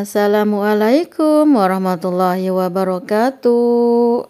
Assalamualaikum warahmatullahi wabarakatuh.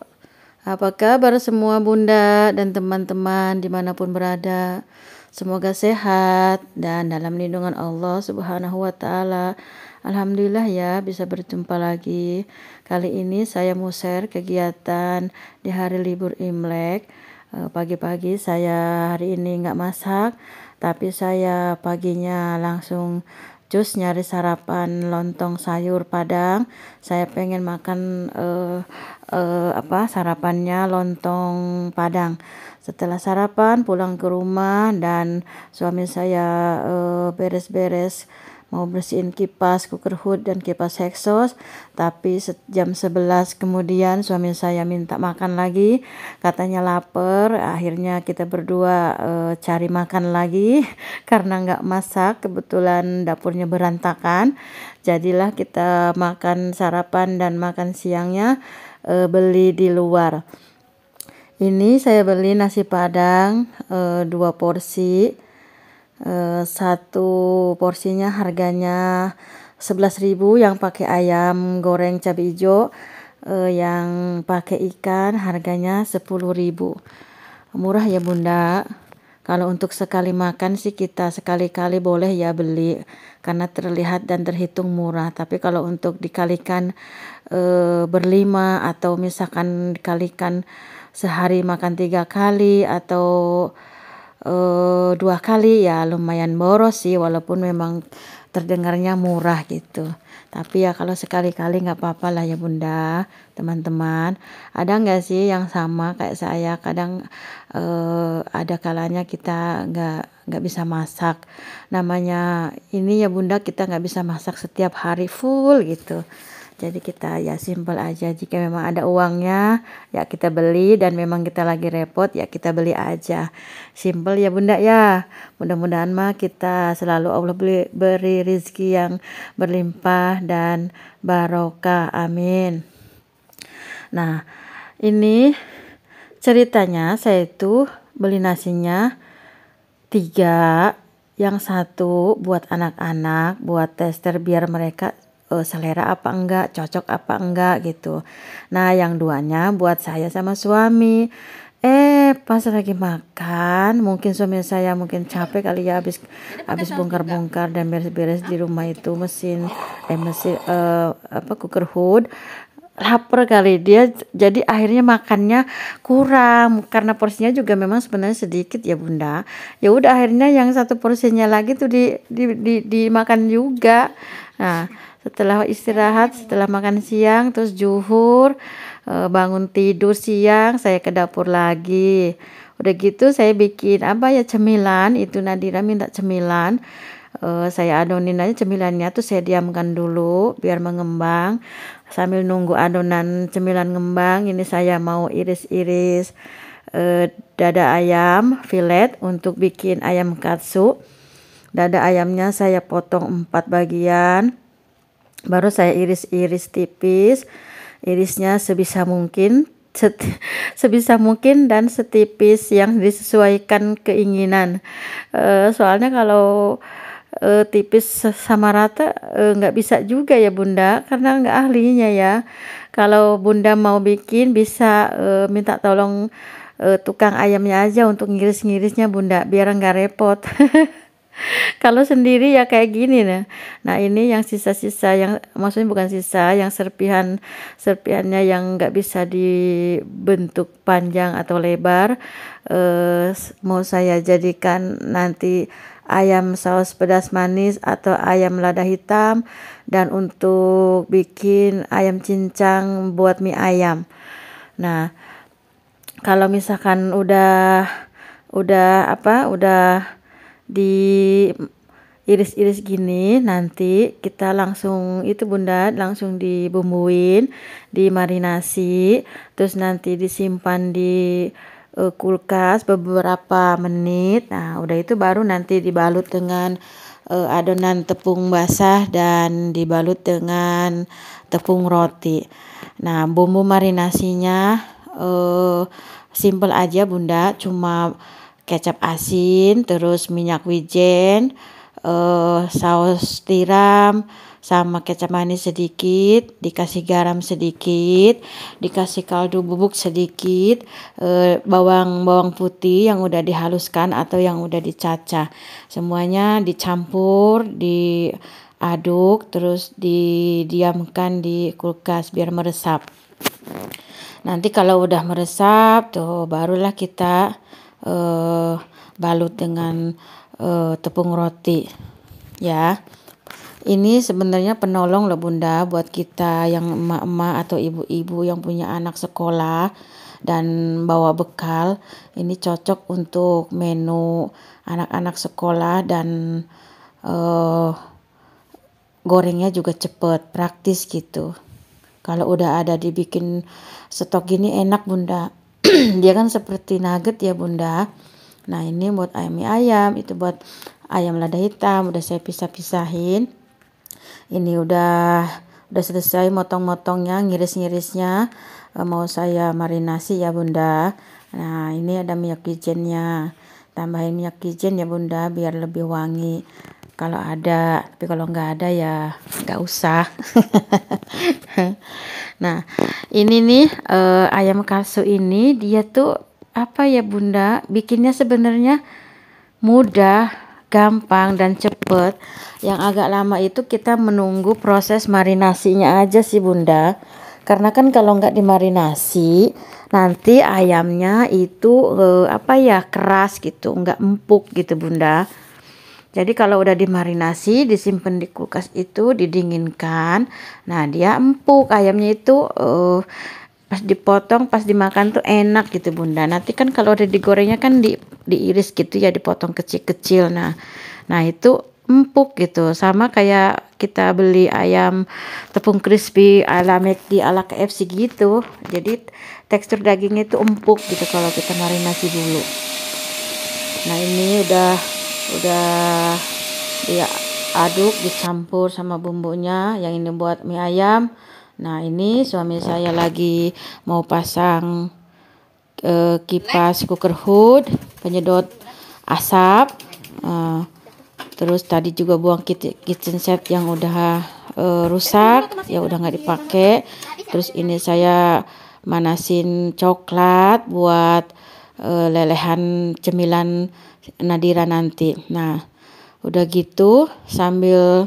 Apa kabar semua bunda dan teman-teman dimanapun berada? Semoga sehat dan dalam lindungan Allah Subhanahu wa Ta'ala. Alhamdulillah ya bisa berjumpa lagi. Kali ini saya mau share kegiatan di hari libur Imlek. Eh, pagi-pagi saya hari ini nggak masak, tapi saya paginya langsung jus nyari sarapan lontong sayur padang saya pengen makan uh, uh, apa sarapannya lontong padang setelah sarapan pulang ke rumah dan suami saya eh, beres-beres uh, beres -beres mau bersihin kipas cooker hood dan kipas hexos tapi jam 11 kemudian suami saya minta makan lagi katanya lapar akhirnya kita berdua e, cari makan lagi karena nggak masak kebetulan dapurnya berantakan jadilah kita makan sarapan dan makan siangnya e, beli di luar ini saya beli nasi padang e, dua porsi Eh, satu porsinya harganya 11.000 yang pakai ayam goreng cabai hijau eh, yang pakai ikan harganya 10.000 murah ya bunda kalau untuk sekali makan sih kita sekali-kali boleh ya beli karena terlihat dan terhitung murah tapi kalau untuk dikalikan e, berlima atau misalkan dikalikan sehari makan tiga kali atau uh, dua kali ya lumayan boros sih walaupun memang terdengarnya murah gitu. Tapi ya kalau sekali-kali nggak apa lah ya Bunda, teman-teman. Ada nggak sih yang sama kayak saya kadang, uh, ada kalanya kita nggak nggak bisa masak. Namanya ini ya Bunda kita nggak bisa masak setiap hari full gitu jadi kita ya simple aja jika memang ada uangnya ya kita beli dan memang kita lagi repot ya kita beli aja simple ya bunda ya mudah-mudahan mah kita selalu Allah beri, beri rezeki yang berlimpah dan barokah amin nah ini ceritanya saya itu beli nasinya tiga yang satu buat anak-anak buat tester biar mereka uh, selera apa enggak, cocok apa enggak gitu. Nah, yang duanya buat saya sama suami. Eh, pas lagi makan, mungkin suami saya mungkin capek kali ya habis habis bongkar-bongkar dan beres-beres di rumah itu mesin eh mesin uh, apa cooker hood lapar kali dia jadi akhirnya makannya kurang karena porsinya juga memang sebenarnya sedikit ya bunda ya udah akhirnya yang satu porsinya lagi tuh di, di, di di makan juga nah setelah istirahat setelah makan siang terus juhur eh, bangun tidur siang saya ke dapur lagi udah gitu saya bikin apa ya cemilan itu Nadira minta cemilan Uh, saya adonin aja cemilannya tuh saya diamkan dulu biar mengembang sambil nunggu adonan cemilan ngembang ini saya mau iris-iris uh, dada ayam fillet untuk bikin ayam katsu dada ayamnya saya potong empat bagian baru saya iris-iris tipis irisnya sebisa mungkin sebisa mungkin dan setipis yang disesuaikan keinginan e, soalnya kalau e, tipis sama rata eh, nggak e, bisa juga ya bunda karena nggak ahlinya ya kalau bunda mau bikin bisa e, minta tolong e, tukang ayamnya aja untuk ngiris-ngirisnya bunda biar nggak repot Kalau sendiri ya kayak gini nih. Nah, ini yang sisa-sisa yang maksudnya bukan sisa, yang serpihan serpihannya yang nggak bisa dibentuk panjang atau lebar eh mau saya jadikan nanti ayam saus pedas manis atau ayam lada hitam dan untuk bikin ayam cincang buat mie ayam. Nah, kalau misalkan udah udah apa? udah di iris-iris gini nanti kita langsung itu bunda langsung dibumbuin dimarinasi terus nanti disimpan di uh, kulkas beberapa menit nah udah itu baru nanti dibalut dengan uh, adonan tepung basah dan dibalut dengan tepung roti nah bumbu marinasinya uh, simple aja bunda cuma kecap asin, terus minyak wijen, uh, saus tiram, sama kecap manis sedikit, dikasih garam sedikit, dikasih kaldu bubuk sedikit, eh, bawang-bawang putih yang udah dihaluskan atau yang udah dicacah. Semuanya dicampur, diaduk, terus didiamkan di kulkas biar meresap. Nanti kalau udah meresap tuh barulah kita uh, balut dengan uh, tepung roti ya ini sebenarnya penolong loh bunda buat kita yang emak-emak atau ibu-ibu yang punya anak sekolah dan bawa bekal ini cocok untuk menu anak-anak sekolah dan uh, gorengnya juga cepet praktis gitu kalau udah ada dibikin stok gini enak bunda dia kan seperti nugget ya bunda nah ini buat ayam mie ayam itu buat ayam lada hitam udah saya pisah-pisahin ini udah udah selesai motong-motongnya ngiris-ngirisnya eh, mau saya marinasi ya bunda nah ini ada minyak wijennya tambahin minyak wijen ya bunda biar lebih wangi kalau ada tapi kalau nggak ada ya nggak usah nah ini nih eh, ayam kalsu ini dia tuh apa ya bunda bikinnya sebenarnya mudah gampang dan cepet yang agak lama itu kita menunggu proses marinasinya aja sih bunda karena kan kalau nggak dimarinasi nanti ayamnya itu eh, apa ya keras gitu nggak empuk gitu bunda jadi kalau udah dimarinasi, disimpan di kulkas itu didinginkan. Nah, dia empuk ayamnya itu uh, pas dipotong, pas dimakan tuh enak gitu, Bunda. Nanti kan kalau udah digorengnya kan di diiris gitu ya, dipotong kecil-kecil. Nah, nah itu empuk gitu. Sama kayak kita beli ayam tepung crispy ala McD ala KFC gitu. Jadi tekstur dagingnya itu empuk gitu kalau kita marinasi dulu. Nah, ini udah udah dia aduk dicampur sama bumbunya yang ini buat mie ayam nah ini suami saya lagi mau pasang uh, kipas cooker hood penyedot asap uh, terus tadi juga buang kitchen set yang udah uh, rusak ya udah nggak dipakai terus ini saya manasin coklat buat Eh, lelehan cemilan Nadira nanti. Nah, udah gitu sambil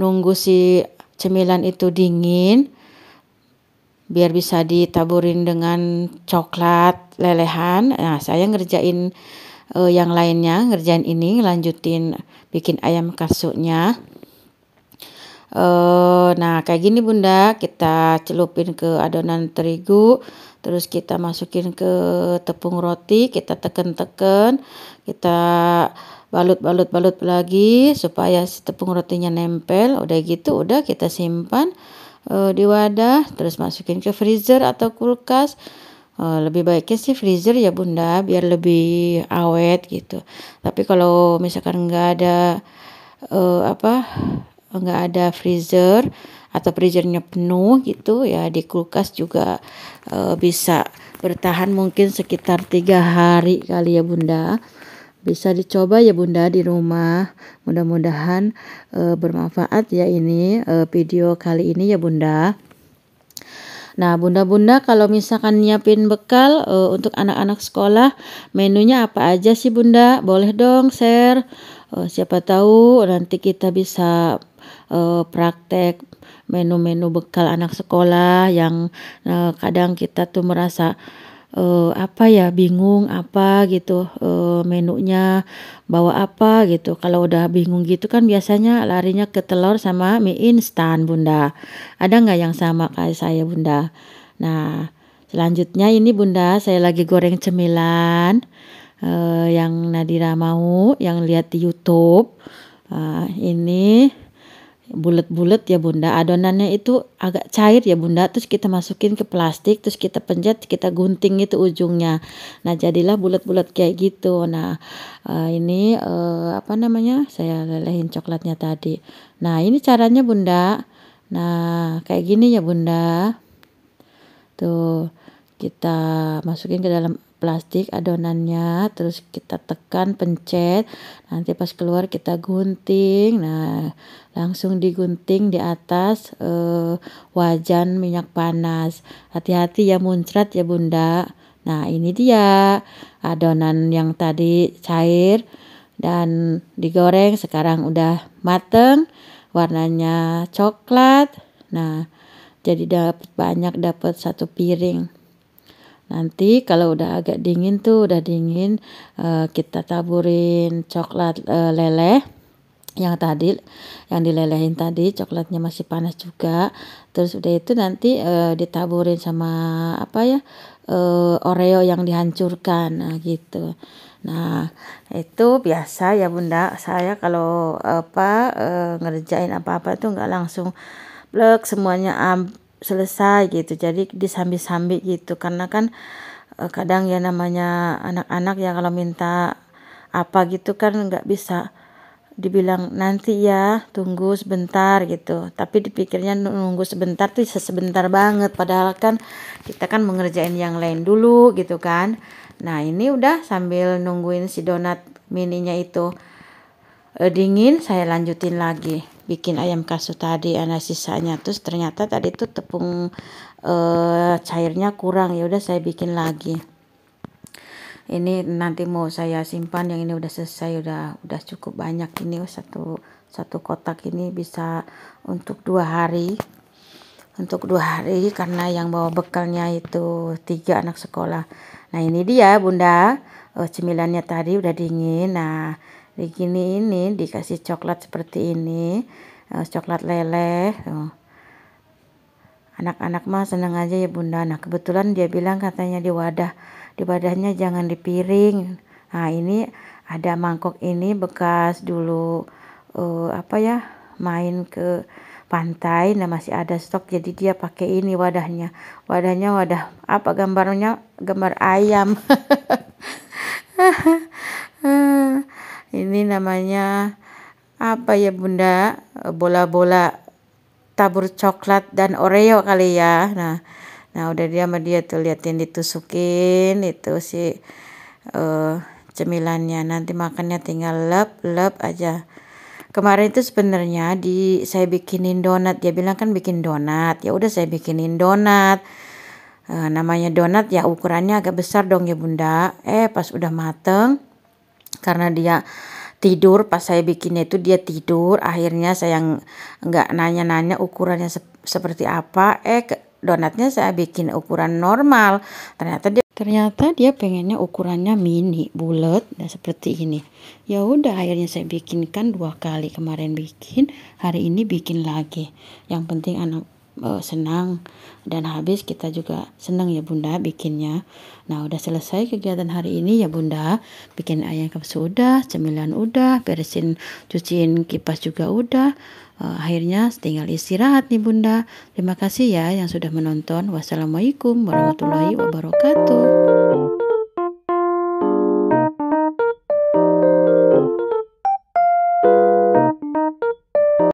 nunggu si cemilan itu dingin biar bisa ditaburin dengan coklat lelehan. Nah, saya ngerjain uh, yang lainnya, ngerjain ini, lanjutin bikin ayam nya. Uh, nah, kayak gini Bunda, kita celupin ke adonan terigu, terus kita masukin ke tepung roti, kita teken-teken, kita balut-balut-balut lagi supaya si tepung rotinya nempel. Udah gitu, udah kita simpan uh, di wadah, terus masukin ke freezer atau kulkas eh, lebih baiknya sih freezer ya bunda biar lebih awet gitu tapi kalau misalkan nggak ada uh, apa Oh, nggak ada freezer atau freezernya penuh gitu ya di kulkas juga e, bisa bertahan mungkin sekitar tiga hari kali ya bunda bisa dicoba ya bunda di rumah mudah-mudahan e, bermanfaat ya ini e, video kali ini ya bunda Nah, bunda-bunda kalau misalkan nyiapin bekal e, untuk anak-anak sekolah, menunya apa aja sih bunda? Boleh dong share. E, siapa tahu nanti kita bisa eh, praktek menu-menu bekal anak sekolah yang uh, kadang kita tuh merasa eh, apa ya bingung apa gitu eh, menunya bawa apa gitu kalau udah bingung gitu kan biasanya larinya ke telur sama mie instan bunda ada nggak yang sama kayak saya bunda nah selanjutnya ini bunda saya lagi goreng cemilan eh, yang Nadira mau yang lihat di YouTube eh, ini bulat-bulat ya bunda adonannya itu agak cair ya bunda terus kita masukin ke plastik terus kita pencet kita gunting itu ujungnya nah jadilah bulat-bulat kayak gitu nah eh, ini eh, apa namanya saya lelehin coklatnya tadi nah ini caranya bunda nah kayak gini ya bunda tuh kita masukin ke dalam plastik adonannya terus kita tekan pencet nanti pas keluar kita gunting nah langsung digunting di atas eh, wajan minyak panas hati-hati ya muncrat ya bunda nah ini dia adonan yang tadi cair dan digoreng sekarang udah mateng warnanya coklat nah jadi dapat banyak dapat satu piring Nanti kalau udah agak dingin tuh, udah dingin uh, kita taburin coklat uh, leleh yang tadi yang dilelehin tadi coklatnya masih panas juga terus udah itu nanti e, ditaburin sama apa ya e, oreo yang dihancurkan nah gitu nah itu biasa ya bunda saya kalau apa e, ngerjain apa apa itu nggak langsung blek semuanya selesai gitu jadi disambi-sambi gitu karena kan eh, kadang ya namanya anak-anak ya kalau minta apa gitu kan nggak bisa dibilang nanti ya tunggu sebentar gitu tapi dipikirnya nunggu sebentar tuh sebentar banget padahal kan kita kan mengerjain yang lain dulu gitu kan nah ini udah sambil nungguin si donat mininya itu eh, dingin saya lanjutin lagi bikin ayam kasu tadi ada sisanya terus ternyata tadi tuh tepung e, cairnya kurang ya udah saya bikin lagi ini nanti mau saya simpan yang ini udah selesai udah udah cukup banyak ini satu satu kotak ini bisa untuk dua hari untuk dua hari karena yang bawa bekalnya itu tiga anak sekolah nah ini dia bunda eh, cemilannya tadi udah dingin nah Begini ini dikasih coklat seperti ini, eh, coklat leleh. Eh. Anak-anak mah seneng aja ya bunda. Nah kebetulan dia bilang katanya di wadah, di wadahnya jangan di piring. Nah ini ada mangkok ini bekas dulu uh, apa ya main ke pantai nah masih ada stok jadi dia pakai ini wadahnya wadahnya wadah apa gambarnya gambar ayam ini namanya apa ya bunda bola-bola tabur coklat dan oreo kali ya nah nah udah dia sama dia tuh liatin ditusukin itu si uh, cemilannya nanti makannya tinggal lep lep aja kemarin itu sebenarnya di saya bikinin donat dia bilang kan bikin donat ya udah saya bikinin donat uh, namanya donat ya ukurannya agak besar dong ya bunda eh pas udah mateng karena dia tidur pas saya bikinnya itu dia tidur akhirnya saya nggak nanya-nanya ukurannya se seperti apa eh donatnya saya bikin ukuran normal ternyata dia ternyata dia pengennya ukurannya mini bulat dan seperti ini ya udah akhirnya saya bikinkan dua kali kemarin bikin hari ini bikin lagi yang penting anak Eh, senang dan habis kita juga senang ya bunda bikinnya nah udah selesai kegiatan hari ini ya bunda bikin ayam kapsu udah cemilan udah beresin cuciin kipas juga udah uh, akhirnya tinggal istirahat nih bunda terima kasih ya yang sudah menonton wassalamualaikum warahmatullahi wabarakatuh